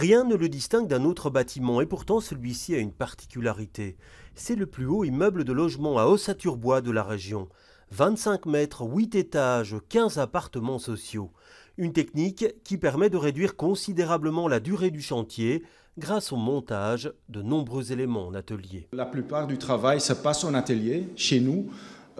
Rien ne le distingue d'un autre bâtiment, et pourtant celui-ci a une particularité. C'est le plus haut immeuble de logement à ossature-bois de la région. 25 mètres, 8 étages, 15 appartements sociaux. Une technique qui permet de réduire considérablement la durée du chantier grâce au montage de nombreux éléments en atelier. La plupart du travail se passe en atelier, chez nous.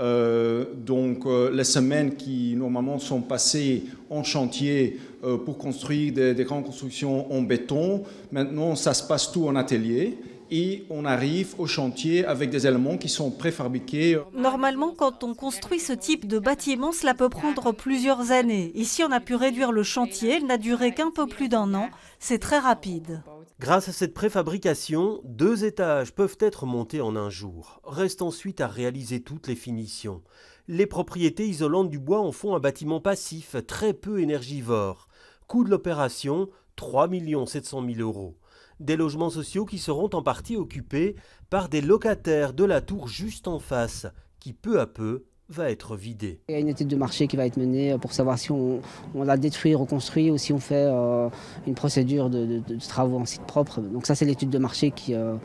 Euh, donc euh, les semaines qui normalement sont passées en chantier euh, pour construire des, grandes constructions en béton, maintenant ça se passe tout en atelier et on arrive au chantier avec des éléments qui sont préfabriqués. Normalement, quand on construit ce type de bâtiment, cela peut prendre plusieurs années. Ici, on a pu réduire le chantier, il n'a duré qu'un peu plus d'un an. C'est très rapide. Grâce à cette préfabrication, deux étages peuvent être montés en un jour. Reste ensuite à réaliser toutes les finitions. Les propriétés isolantes du bois en font un bâtiment passif, très peu énergivore. Coût de l'opération, 3 700 000 euros. Des logements sociaux qui seront en partie occupés par des locataires de la tour juste en face, qui peu à peu va être vidé. Il y a une étude de marché qui va être menée euh, pour savoir si on, la détruit, reconstruit ou si on fait euh, une procédure de, travaux en site propre. Donc ça c'est l'étude de marché qui, euh,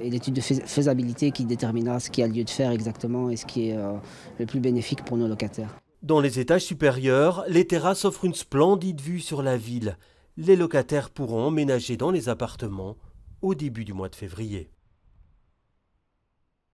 et l'étude de faisabilité qui déterminera ce qui a lieu de faire exactement et ce qui est le plus bénéfique pour nos locataires. Dans les étages supérieurs, les terrasses offrent une splendide vue sur la ville. Les locataires pourront emménager dans les appartements au début du mois de février.